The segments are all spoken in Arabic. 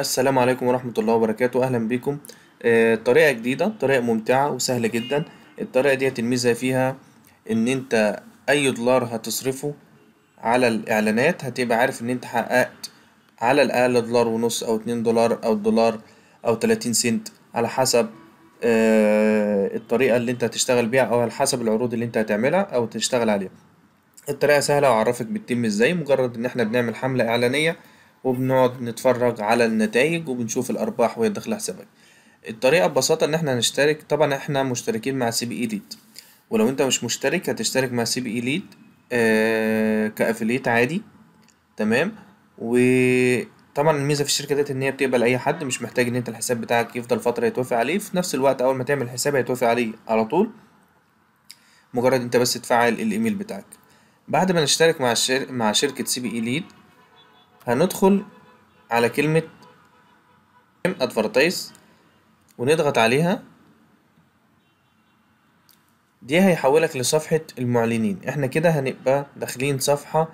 السلام عليكم ورحمة الله وبركاته أهلا بكم آه، طريقة جديدة طريقة ممتعة وسهلة جدا الطريقة دي الميزة فيها إن أنت أي دولار هتصرفه على الإعلانات هتبقى عارف إن أنت حققت على الأقل دولار ونص أو اتنين دولار أو دولار أو تلاتين سنت على حسب آه، الطريقة اللي أنت هتشتغل بيها أو على حسب العروض اللي أنت هتعملها أو تشتغل عليها الطريقة سهلة وأعرفك بتتم إزاي مجرد إن إحنا بنعمل حملة إعلانية وبنقعد نتفرج على النتائج وبنشوف الأرباح وهي داخلة حسابك الطريقة ببساطة إن احنا هنشترك طبعا احنا مشتركين مع سي بي ليد ولو انت مش مشترك هتشترك مع سي بي إيليت آه كأفليت عادي تمام وطبعا الميزة في الشركة ديت إن هي بتقبل أي حد مش محتاج إن أنت الحساب بتاعك يفضل فترة يتوافق عليه في نفس الوقت أول ما تعمل الحساب هيتوافق عليه على طول مجرد أنت بس تفعل الإيميل بتاعك بعد ما نشترك مع الشر... مع شركة سي بي ليد هندخل على كلمة advertise ونضغط عليها دي هيحولك لصفحة المعلنين احنا كده هنبقى داخلين صفحة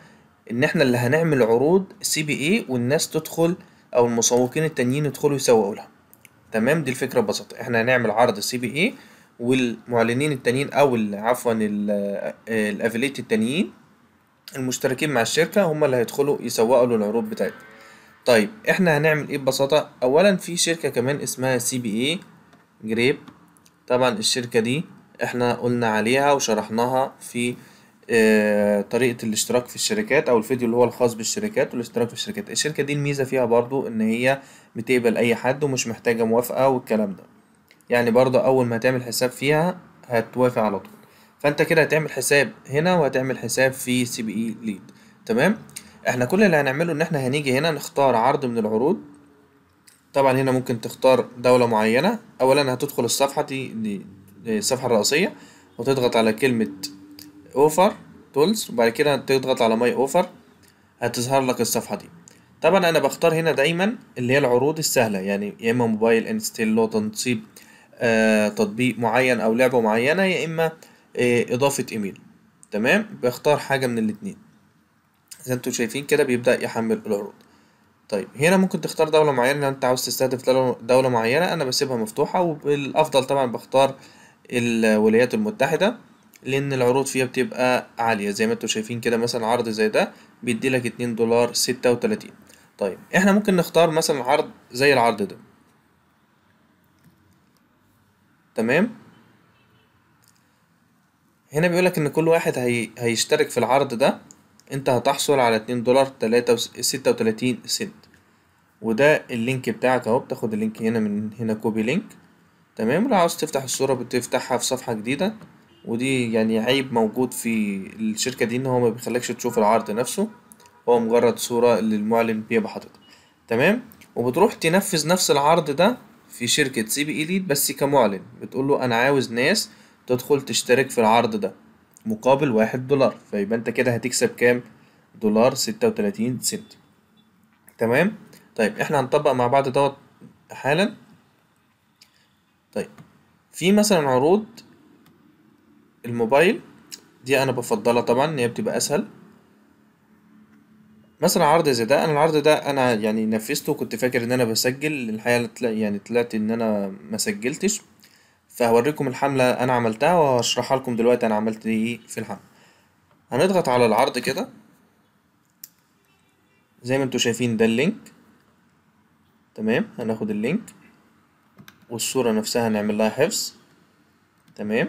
ان احنا اللي هنعمل عروض سي بي اي والناس تدخل او المسوقين التانيين يدخلوا يسوقوا لها تمام دي الفكرة ببساطة احنا هنعمل عرض سي بي اي والمعلنين التانيين او عفوا الافيليت التانيين المشتركين مع الشركة هم اللي هيدخلوا يسوقوا للعروض بتاعتنا طيب احنا هنعمل ايه ببساطة اولا في شركة كمان اسمها سي بي اي جريب طبعا الشركة دي احنا قلنا عليها وشرحناها في آه، طريقة الاشتراك في الشركات او الفيديو اللي هو الخاص بالشركات والاشتراك في الشركات الشركة دي الميزة فيها برضو ان هي بتقبل اي حد ومش محتاجة موافقة والكلام ده يعني برضو اول ما تعمل حساب فيها هتوافق على طول فانت كده هتعمل حساب هنا وهتعمل حساب في سي بي اي ليد تمام احنا كل اللي هنعمله ان احنا هنيجي هنا نختار عرض من العروض طبعا هنا ممكن تختار دولة معينة اولا هتدخل الصفحة دي, دي, دي الصفحة الرئيسية وتضغط على كلمة اوفر تولز وبعد كده تضغط على ماي اوفر هتظهر لك الصفحة دي طبعا انا بختار هنا دايما اللي هي العروض السهلة يعني يا اما موبايل انستيل لو تنصيب آه تطبيق معين او لعبة معينة يا اما آه، اضافه ايميل تمام بيختار حاجه من الاتنين زي انتم شايفين كده بيبدا يحمل العروض طيب هنا ممكن تختار دوله معينه لو انت عاوز تستهدف دوله معينه انا بسيبها مفتوحه والافضل طبعا بختار الولايات المتحده لان العروض فيها بتبقى عاليه زي ما انتم شايفين كده مثلا عرض زي ده بيديلك اتنين دولار ستة وتلاتين طيب احنا ممكن نختار مثلا عرض زي العرض ده تمام هنا بيقولك ان كل واحد هي... هيشترك في العرض ده انت هتحصل على اتنين دولار تلاتة و... ستة وتلاتين سنت وده اللينك بتاعك اهو بتاخد اللينك هنا من هنا كوبي لينك تمام لو عاوز تفتح الصورة بتفتحها في صفحة جديدة ودي يعني عيب موجود في الشركة دي ان هو ما بيخليكش تشوف العرض نفسه هو مجرد صورة اللي المعلن بيبقى حاططها تمام وبتروح تنفذ نفس العرض ده في شركة سي بي اي ليد بس كمعلن بتقول له أنا عاوز ناس تدخل تشترك في العرض ده مقابل واحد دولار فيبقى انت كده هتكسب كام دولار ستة وتلاتين سنت تمام طيب احنا هنطبق مع بعض دوت حالا طيب في مثلا عروض الموبايل دي انا بفضلها طبعا ان هي بتبقى اسهل مثلا عرض زي ده انا العرض ده انا يعني نفذته كنت فاكر ان انا بسجل الحقيقه يعني طلعت ان انا ما سجلتش فهوريكم الحملة أنا عملتها وهشرحها لكم دلوقتي أنا عملت إيه في الحملة هنضغط على العرض كده زي ما انتوا شايفين ده اللينك تمام هناخد اللينك والصورة نفسها هنعمل لها حفظ تمام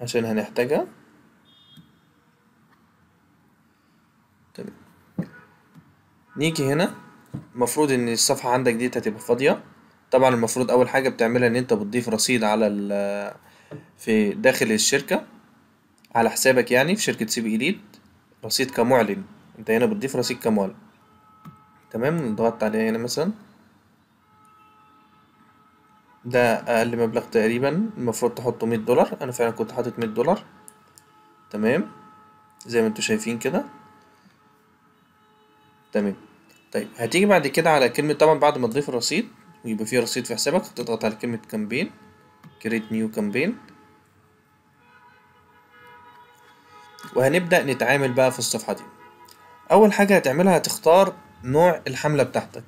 عشان هنحتاجها تمام نيجي هنا المفروض ان الصفحة عندك دي هتبقى فاضية طبعا المفروض اول حاجه بتعملها ان انت بتضيف رصيد على ال في داخل الشركه على حسابك يعني في شركه سي بي ليد رصيد كمعلن انت هنا بتضيف رصيد كمعلن تمام ضغطت عليه هنا مثلا ده اقل مبلغ تقريبا المفروض تحطه مية دولار انا فعلا كنت حاطط مية دولار تمام زي ما انتم شايفين كده تمام طيب هتيجي بعد كده على كلمة طبعا بعد ما تضيف الرصيد ويبقى فيه رصيد في حسابك تضغط على كلمة كامبين كريت نيو كامبين وهنبدأ نتعامل بقى في الصفحة دي أول حاجة هتعملها هتختار نوع الحملة بتاعتك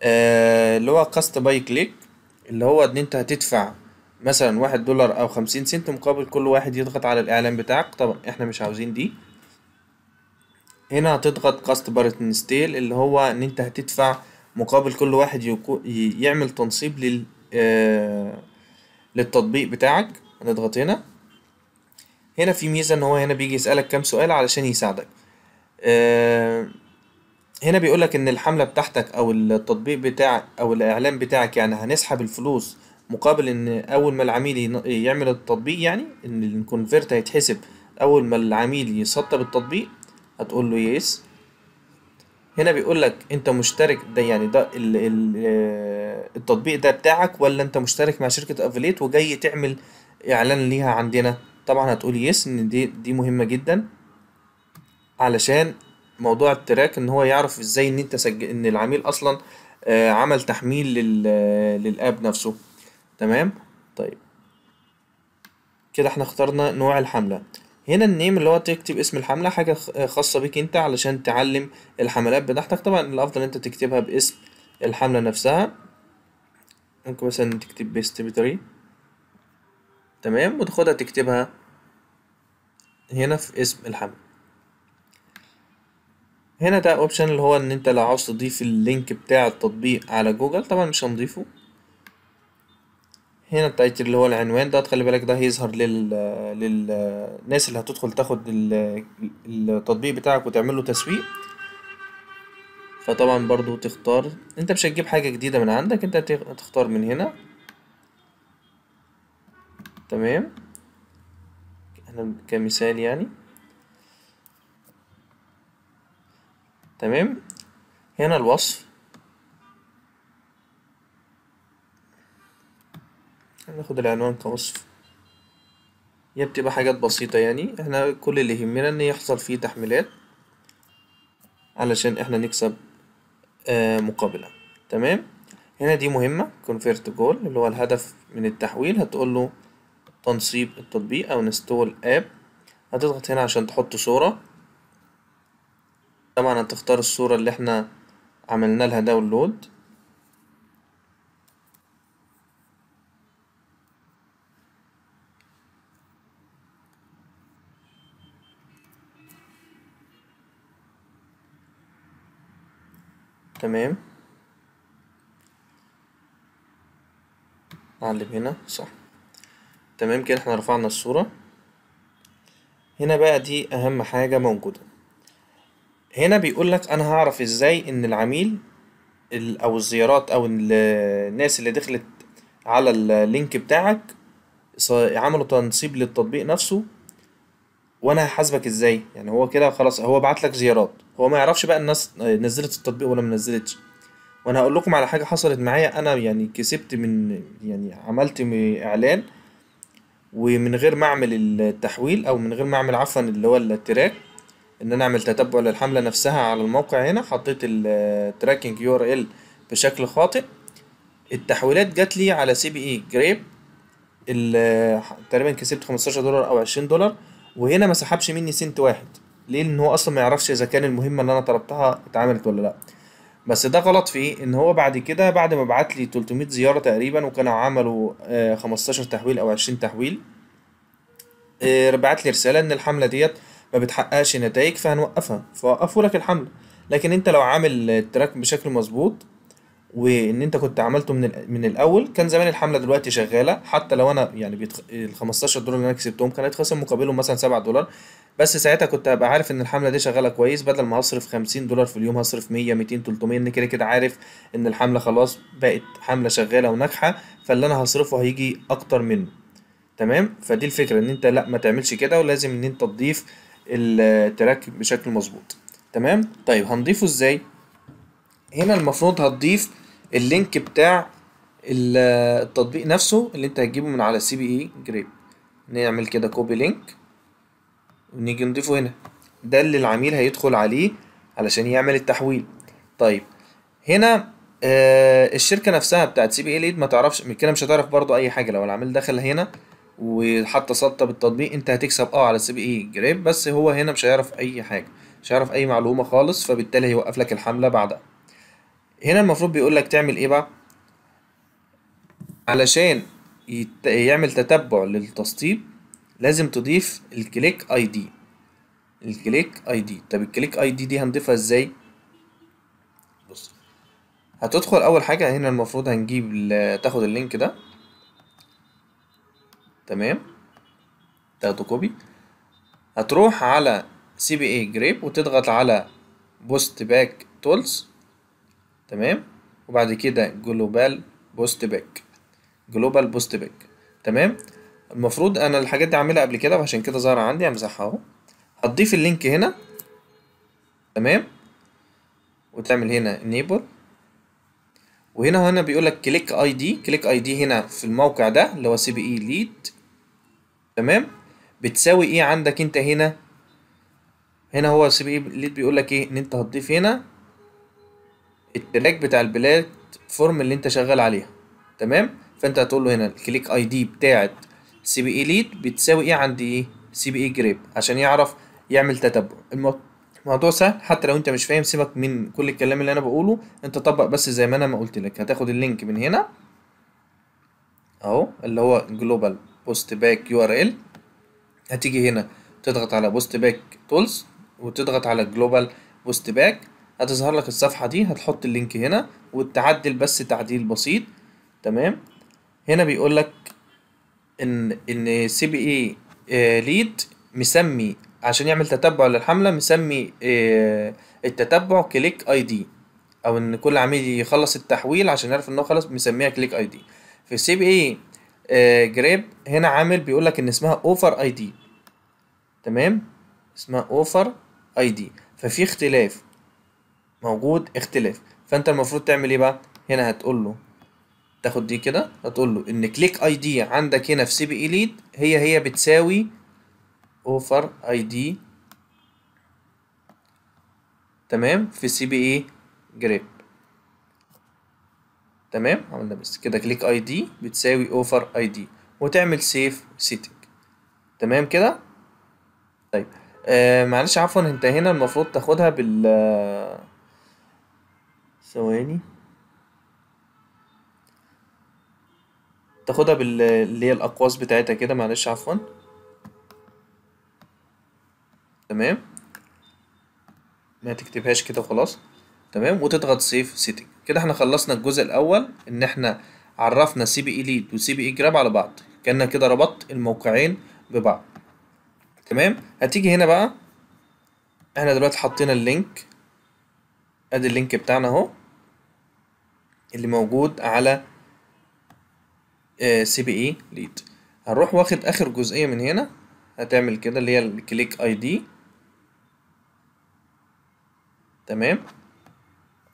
آه اللي هو كاست باي كليك اللي هو ان انت هتدفع مثلا واحد دولار او خمسين سنت مقابل كل واحد يضغط على الاعلان بتاعك طبعا احنا مش عاوزين دي هنا هتضغط كاست بارتن ستيل اللي هو ان انت هتدفع مقابل كل واحد يكو يعمل تنصيب لل آه، للتطبيق بتاعك هنضغط هنا هنا في ميزة ان هو هنا بيجي يسألك كام سؤال علشان يساعدك آه، هنا بيقولك ان الحملة بتاعتك او التطبيق بتاعك او الاعلان بتاعك يعني هنسحب الفلوس مقابل ان اول ما العميل يعمل التطبيق يعني ان الكونفيرت هيتحسب اول ما العميل يسطب التطبيق هتقول له يس هنا بيقول لك انت مشترك ده يعني ده ال ال آه، التطبيق ده بتاعك ولا انت مشترك مع شركه افليت وجاي تعمل اعلان ليها عندنا طبعا هتقول يس ان دي دي مهمه جدا علشان موضوع التراك ان هو يعرف ازاي ان انت سجل ان العميل اصلا آه، عمل تحميل لل للاب نفسه تمام طيب كده احنا اخترنا نوع الحمله هنا النيم اللي هو تكتب اسم الحملة حاجة آه، خاصة بيك انت علشان تعلم الحملات بتاعتك طبعا الافضل انت تكتبها باسم الحملة نفسها ممكن مثلا تكتب بيست بيتري تمام وتاخدها تكتبها هنا في اسم الحملة هنا ده اوبشن اللي هو ان انت لو عاوز تضيف اللينك بتاع التطبيق على جوجل طبعا مش هنضيفه هنا التايتل اللي هو العنوان ده خلي بالك ده هيظهر لل للناس اللي هتدخل تاخد التطبيق بتاعك وتعمل له تسويق فطبعا برضو تختار انت مش هتجيب حاجة جديدة من عندك انت تختار من هنا تمام احنا كمثال يعني تمام هنا الوصف هناخد العنوان كوصف هي بتبقى حاجات بسيطة يعني احنا كل اللي يهمنا ان يحصل فيه تحميلات علشان احنا نكسب آه مقابلة تمام هنا دي مهمة convert goal اللي هو الهدف من التحويل هتقول له تنصيب التطبيق او install app هتضغط هنا عشان تحط صورة طبعا هتختار الصورة اللي احنا عملنا لها داونلود تمام نعلم هنا صح تمام كده احنا رفعنا الصورة هنا بقى دي أهم حاجة موجودة هنا بيقولك أنا هعرف إزاي إن العميل أو الزيارات أو الناس اللي دخلت على اللينك بتاعك عملوا تنصيب للتطبيق نفسه وانا هحاسبك ازاي يعني هو كده خلاص هو بعت لك زيارات هو ما يعرفش بقى الناس نزلت التطبيق ولا ما نزلتش وانا هقول لكم على حاجه حصلت معايا انا يعني كسبت من يعني عملت اعلان ومن غير ما اعمل التحويل او من غير ما اعمل عفوا اللي هو التراك ان انا اعمل تتبع للحمله نفسها على الموقع هنا حطيت التراكنج يو ار ال بشكل خاطئ التحويلات جات لي على سي بي اي جريب تقريبا كسبت 15 دولار او 20 دولار وهنا ما سحبش مني سنت واحد ليه لان هو اصلا ما يعرفش اذا كان المهمه اللي انا طلبتها اتعملت ولا لا بس ده غلط فيه ان هو بعد كده بعد ما بعت لي 300 زياره تقريبا وكانوا عملوا 15 آه، تحويل او 20 تحويل آه، بعت لي رساله ان الحمله ديت ما بتحققش نتائج فهنوقفها فوقفوا لك الحمله لكن انت لو عامل التراك بشكل مظبوط وان انت كنت عملته من من الاول كان زمان الحمله دلوقتي شغاله حتى لو انا يعني بيتخ... ال 15 دولار اللي انا كسبتهم كان هيتخصم مقابلهم مثلا 7 دولار بس ساعتها كنت هبقى عارف ان الحمله دي شغاله كويس بدل ما هصرف 50 دولار في اليوم هصرف 100 200 300 ان كده كده عارف ان الحمله خلاص بقت حمله شغاله وناجحه فاللي انا هصرفه هيجي اكتر منه تمام فدي الفكره ان انت لا ما تعملش كده ولازم ان انت تضيف التراك بشكل مظبوط تمام طيب هنضيفه ازاي هنا المفروض هتضيف اللينك بتاع التطبيق نفسه اللي انت هتجيبه من على سي بي اي جريب نعمل كده كوبي لينك ونيجي نضيفه هنا ده اللي العميل هيدخل عليه علشان يعمل التحويل طيب هنا آه الشركة نفسها بتاعت سي بي اي ليد ما تعرفش من كده مش هتعرف برضو اي حاجة لو العميل دخل هنا وحط سطة بالتطبيق انت هتكسب اه على سي بي اي جريب بس هو هنا مش هيعرف اي حاجة مش هيعرف اي معلومة خالص فبالتالي هيوقف لك الحملة بعدها هنا المفروض بيقول لك تعمل ايه بقى علشان يت... يعمل تتبع للتسطيب لازم تضيف الكليك اي دي الكليك اي دي طب الكليك اي دي دي هنضيفها ازاي بص هتدخل اول حاجه هنا المفروض هنجيب تاخد اللينك ده تمام تاخده كوبي هتروح على سي بي اي جريب وتضغط على بوست باك تولز تمام وبعد كده جلوبال بوست باك جلوبال بوست باك تمام المفروض انا الحاجات دي عاملها قبل كده وعشان كده ظاهره عندي همسحها اهو هتضيف اللينك هنا تمام وتعمل هنا انيبل وهنا هنا بيقول لك كليك اي دي كليك اي دي هنا في الموقع ده اللي هو سي بي اي ليد تمام بتساوي ايه عندك انت هنا هنا هو سي بي اي e ليد بيقول لك ايه ان انت هتضيف هنا التراك بتاع البلات فورم اللي انت شغال عليها تمام فانت هتقول له هنا الكليك اي دي بتاعه سي بي اي ليد بتساوي ايه عند ايه سي بي اي جريب عشان يعرف يعمل تتبع الموضوع سهل حتى لو انت مش فاهم سيبك من كل الكلام اللي انا بقوله انت طبق بس زي ما انا ما قلت لك هتاخد اللينك من هنا اهو اللي هو جلوبال بوست باك يو ار ال هتيجي هنا تضغط على بوست باك تولز وتضغط على جلوبال بوست باك هتظهر لك الصفحة دي هتحط اللينك هنا وتعدل بس تعديل بسيط تمام هنا بيقول لك ان ان سي بي اي آه، ليد مسمي عشان يعمل تتبع للحملة مسمي آه التتبع كليك اي دي او ان كل عميل يخلص التحويل عشان يعرف ان هو خلص مسميها كليك اي دي في سي بي اي جراب آه، جريب هنا عامل بيقول لك ان اسمها اوفر اي دي تمام اسمها اوفر اي دي ففي اختلاف موجود اختلاف فانت المفروض تعمل ايه بقى هنا هتقول له تاخد دي كده هتقول له ان كليك اي دي عندك هنا في سي بي اي ليد هي هي بتساوي اوفر اي دي تمام في سي بي اي جريب تمام عملنا بس كده كليك اي دي بتساوي اوفر اي دي وتعمل سيف سيتنج تمام كده طيب آه معلش عفوا انت هنا المفروض تاخدها بال ثواني تاخدها بال اللي هي الأقواس بتاعتها كده معلش عفوا تمام ما تكتبهاش كده خلاص تمام وتضغط سيف سيتنج كده احنا خلصنا الجزء الأول إن احنا عرفنا سي بي اي ليد وسي بي اي جراب على بعض كأنك كده ربطت الموقعين ببعض تمام هتيجي هنا بقى احنا دلوقتي حطينا اللينك ادي اللينك بتاعنا اهو اللي موجود على سي بي اي ليد هنروح واخد اخر جزئيه من هنا هتعمل كده اللي هي الكليك اي دي تمام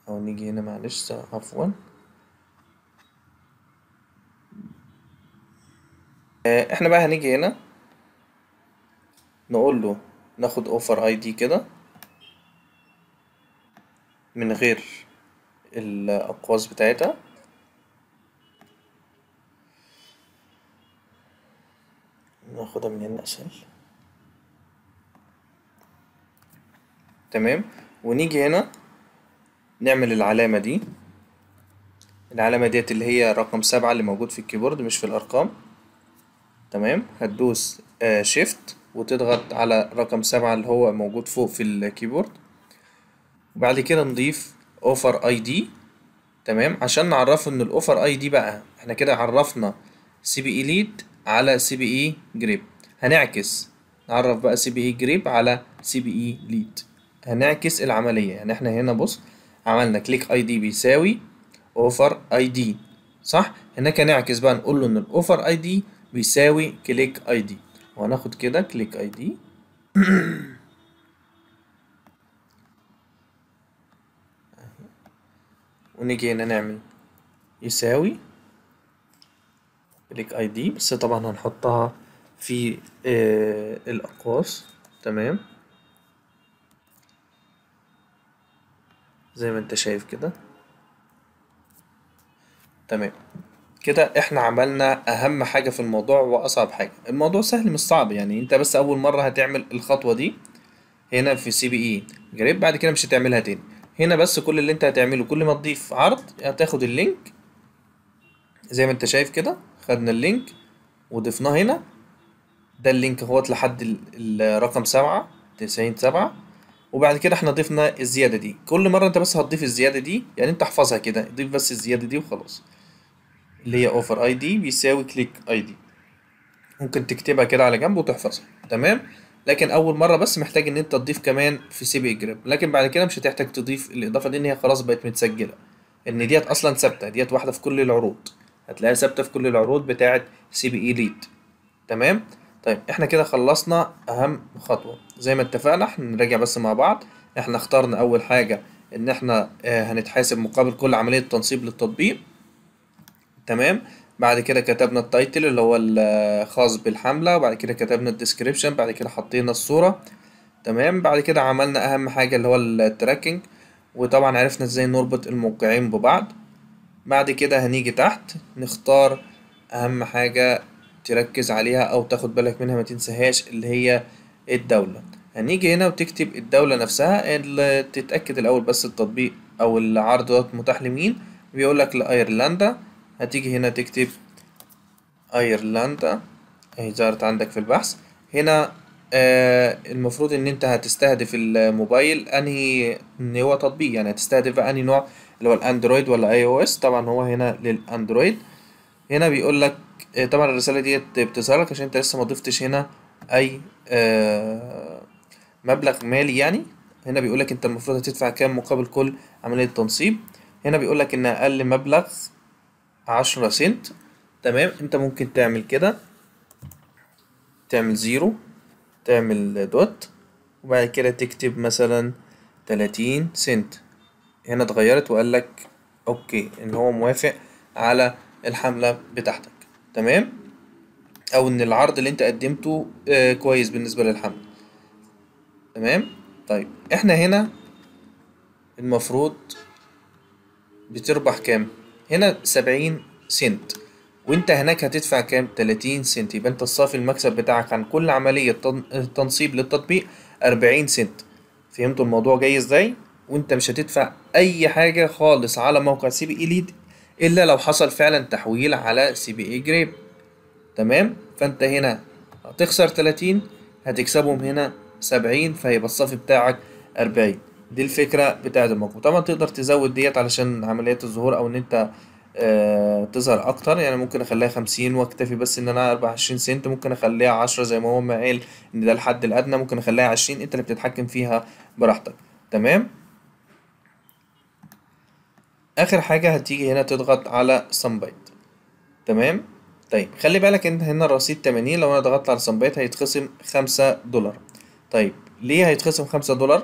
او نيجي هنا معلش عفوا آه، احنا بقى هنيجي هنا نقول له ناخد اوفر اي دي كده من غير الأقواس بتاعتها ناخدها من هنا أسهل تمام ونيجي هنا نعمل العلامة دي العلامة ديت اللي هي رقم سبعة اللي موجود في الكيبورد مش في الأرقام تمام هتدوس شيفت آه، وتضغط على رقم سبعة اللي هو موجود فوق في الكيبورد وبعد كده نضيف اوفر اي دي تمام عشان نعرفه ان الاوفر اي دي بقى احنا كده عرفنا سي بي اي ليد على سي بي اي جريب هنعكس نعرف بقى سي بي اي جريب على سي بي اي ليد هنعكس العمليه يعني احنا هنا بص عملنا كليك اي دي بيساوي اوفر اي دي صح هناك هنعكس بقى نقول له ان الاوفر اي دي بيساوي كليك اي دي وهناخد كده كليك اي دي ونيجي هنا نعمل يساوي كليك اي دي بس طبعا هنحطها في آه الاقواس تمام زي ما انت شايف كده تمام كده احنا عملنا اهم حاجه في الموضوع واصعب حاجه الموضوع سهل مش صعب يعني انت بس اول مره هتعمل الخطوه دي هنا في سي بي اي e. جريب بعد كده مش هتعملها تاني هنا بس كل اللي انت هتعمله كل ما تضيف عرض هتاخد اللينك زي ما انت شايف كده خدنا اللينك وضفناه هنا ده اللينك اهوت لحد الرقم سبعة تسعين سبعة وبعد كده احنا ضفنا الزيادة دي كل مرة انت بس هتضيف الزيادة دي يعني انت احفظها كده ضيف بس الزيادة دي وخلاص اللي هي اوفر اي دي بيساوي كليك اي دي ممكن تكتبها كده على جنب وتحفظها تمام لكن اول مره بس محتاج ان انت تضيف كمان في سي بي جريب لكن بعد كده مش هتحتاج تضيف الاضافه دي ان هي خلاص بقت متسجله ان ديت اصلا ثابته ديت واحده في كل العروض هتلاقيها ثابته في كل العروض بتاعه سي بي اي ليد تمام طيب احنا كده خلصنا اهم خطوه زي ما اتفقنا احنا نراجع بس مع بعض احنا اخترنا اول حاجه ان احنا آه، هنتحاسب مقابل كل عمليه تنصيب للتطبيق تمام بعد كده كتبنا التايتل اللي هو الخاص بالحملة وبعد كده كتبنا الديسكريبشن بعد كده حطينا الصورة تمام بعد كده عملنا أهم حاجة اللي هو التراكنج وطبعا عرفنا ازاي نربط الموقعين ببعض بعد كده هنيجي تحت نختار أهم حاجة تركز عليها أو تاخد بالك منها ما تنساهاش اللي هي الدولة هنيجي هنا وتكتب الدولة نفسها اللي تتأكد الأول بس التطبيق أو العرض دوت متاح لمين بيقولك لأيرلندا هتيجي هنا تكتب ايرلندا اهي ظهرت عندك في البحث هنا آه المفروض ان انت هتستهدف الموبايل انهي ان هو تطبيق يعني هتستهدف انهي نوع اللي هو الاندرويد ولا اي او اس طبعا هو هنا للاندرويد هنا بيقول لك آه طبعا الرساله ديت بتظهر لك عشان انت لسه ما ضفتش هنا اي آه مبلغ مالي يعني هنا بيقول لك انت المفروض هتدفع كام مقابل كل عمليه تنصيب هنا بيقول لك ان اقل مبلغ عشرة سنت تمام انت ممكن تعمل كده تعمل زيرو تعمل دوت وبعد كده تكتب مثلا تلاتين سنت هنا اتغيرت وقال لك اوكي ان هو موافق على الحملة بتاعتك تمام او ان العرض اللي انت قدمته آه كويس بالنسبة للحملة تمام طيب احنا هنا المفروض بتربح كام هنا 70 سنت وانت هناك هتدفع كام 30 سنت يبقى انت الصافي المكسب بتاعك عن كل عملية تنصيب للتطبيق 40 سنت فهمتوا الموضوع جاي ازاي وانت مش هتدفع اي حاجة خالص على موقع سي بي ليد الا لو حصل فعلا تحويل على سي بي اي جريب تمام فانت هنا هتخسر 30 هتكسبهم هنا 70 فهيبقى الصافي بتاعك 40 دي الفكرة بتاعة الموقف طبعا تقدر تزود ديت علشان عمليات الظهور او ان انت آه، تظهر اكتر يعني ممكن اخليها خمسين واكتفي بس ان انا اربع عشرين سنت ممكن اخليها عشرة زي ما هو ما قال ان ده الحد الادنى ممكن اخليها عشرين انت اللي بتتحكم فيها براحتك تمام اخر حاجة هتيجي هنا تضغط على سمبايت تمام طيب خلي بالك ان هنا الرصيد 80 لو انا ضغطت على سمبايت هيتخصم خمسة دولار طيب ليه هيتخصم خمسة دولار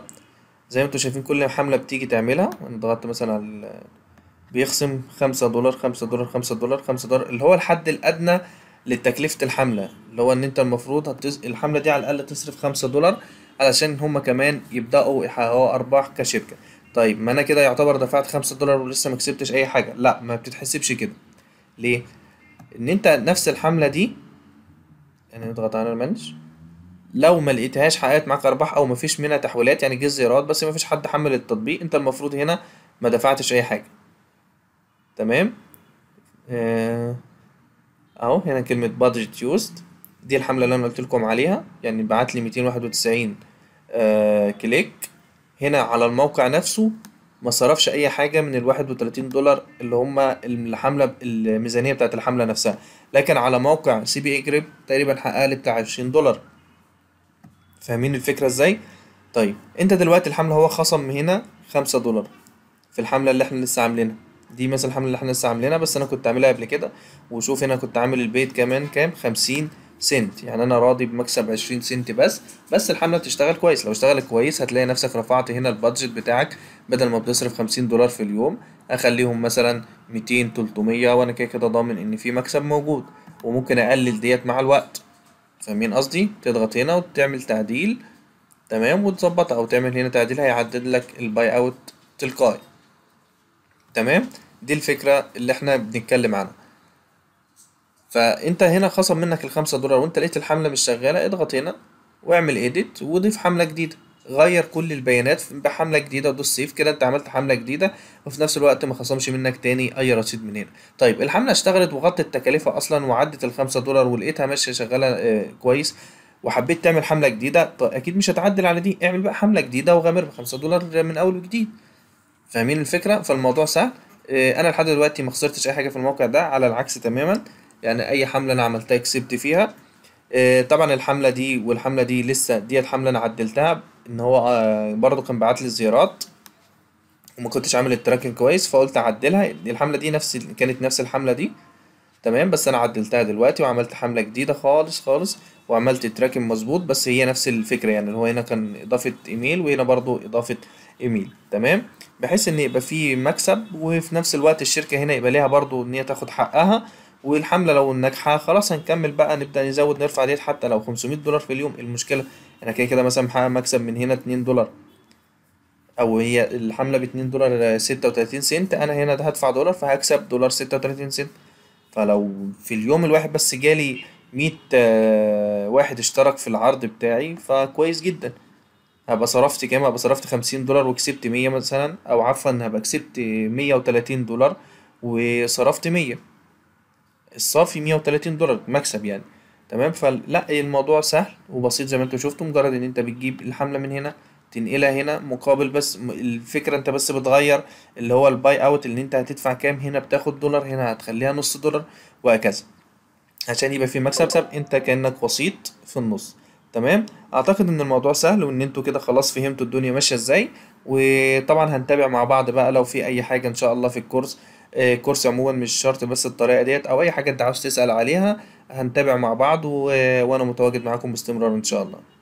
زي ما انتوا شايفين كل حملة بتيجي تعملها انا ضغطت مثلا على بيخصم خمسة دولار خمسة دولار خمسة دولار خمسة دولار اللي هو الحد الأدنى لتكلفة الحملة اللي هو إن أنت المفروض هتز... الحملة دي على الأقل تصرف خمسة دولار علشان هما كمان يبدأوا يحققوا أرباح كشركة طيب ما أنا كده يعتبر دفعت خمسة دولار ولسه ما كسبتش أي حاجة لا ما بتتحسبش كده ليه؟ إن أنت نفس الحملة دي يعني نضغط على المانج لو ما لقيتهاش حققت معاك ارباح او ما فيش منها تحويلات يعني جه زيارات بس ما فيش حد حمل التطبيق انت المفروض هنا ما دفعتش اي حاجه تمام آه، اهو هنا كلمه بادجت يوزد دي الحمله اللي انا قلت لكم عليها يعني بعت لي 291 آه كليك هنا على الموقع نفسه ما صرفش اي حاجه من ال 31 دولار اللي هم الحمله الميزانيه بتاعت الحمله نفسها لكن على موقع سي بي اي جريب تقريبا حقق لي بتاع 20 دولار فاهمين الفكرة ازاي؟ طيب انت دلوقتي الحملة هو خصم هنا خمسة دولار في الحملة اللي احنا لسه عاملينها دي مثلا الحملة اللي احنا لسه عاملينها بس انا كنت عاملها قبل كده وشوف هنا كنت عامل البيت كمان كام خمسين سنت يعني انا راضي بمكسب 20 سنت بس بس الحمله بتشتغل كويس لو اشتغلت كويس هتلاقي نفسك رفعت هنا البادجت بتاعك بدل ما بتصرف 50 دولار في اليوم اخليهم مثلا 200 300 وانا كده كده ضامن ان في مكسب موجود وممكن اقلل ديت مع الوقت فاهمين قصدي تضغط هنا وتعمل تعديل تمام وتظبط او تعمل هنا تعديل هيعدل لك الباي اوت تلقائي تمام دي الفكره اللي احنا بنتكلم عنها فانت هنا خصم منك الخمسة دولار وانت لقيت الحمله مش شغاله اضغط هنا واعمل ايديت وضيف حمله جديده غير كل البيانات بحمله جديده ودوس سيف كده انت عملت حمله جديده وفي نفس الوقت ما خصمش منك تاني اي رصيد من هنا طيب الحمله اشتغلت وغطت تكاليفها اصلا وعدت ال 5 دولار ولقيتها ماشيه شغاله اه كويس وحبيت تعمل حمله جديده طيب اكيد مش هتعدل على دي اعمل بقى حمله جديده وغامر ب 5 دولار من اول وجديد فاهمين الفكره فالموضوع سهل اه انا لحد دلوقتي ما خسرتش اي حاجه في الموقع ده على العكس تماما يعني اي حمله انا عملتها كسبت فيها آه، طبعا الحمله دي والحمله دي لسه ديت حمله انا عدلتها ان هو آه، برضه كان بعت لي زيارات وما كنتش عامل التراكنج كويس فقلت اعدلها الحمله دي نفس كانت نفس الحمله دي تمام بس انا عدلتها دلوقتي وعملت حمله جديده خالص خالص وعملت التراكن مظبوط بس هي نفس الفكره يعني اللي هو هنا كان اضافه ايميل وهنا برضو اضافه ايميل تمام بحيث ان يبقى في مكسب وفي نفس الوقت الشركه هنا يبقى ليها برضو ان هي تاخد حقها والحملة لو ناجحة خلاص هنكمل بقى نبدأ نزود نرفع ديت حتى لو 500 دولار في اليوم المشكلة أنا كده كده مثلا محقق مكسب من هنا 2 دولار أو هي الحملة ب 2 دولار 36 سنت أنا هنا ده هدفع دولار فهكسب دولار 36 سنت فلو في اليوم الواحد بس جالي 100 آه، واحد اشترك في العرض بتاعي فكويس جدا هبقى صرفت كام هبقى صرفت 50 دولار وكسبت 100 مثلا أو عفوا هبقى كسبت 130 دولار وصرفت 100 الصافي 130 دولار مكسب يعني تمام فلا إيه، الموضوع سهل وبسيط زي ما انتم شفتوا مجرد ان انت بتجيب الحمله من هنا تنقلها هنا مقابل بس الفكره انت بس بتغير اللي هو الباي اوت اللي انت هتدفع كام هنا بتاخد دولار هنا هتخليها نص دولار وهكذا عشان يبقى في مكسب سب انت كانك وسيط في النص تمام اعتقد ان الموضوع سهل وان انتوا كده خلاص فهمتوا الدنيا ماشيه ازاي وطبعا هنتابع مع بعض بقى لو في اي حاجه ان شاء الله في الكورس آه، كورس عموما مش شرط بس الطريقه ديت او اي حاجه انت عاوز تسال عليها هنتابع مع بعض و... وانا متواجد معاكم باستمرار ان شاء الله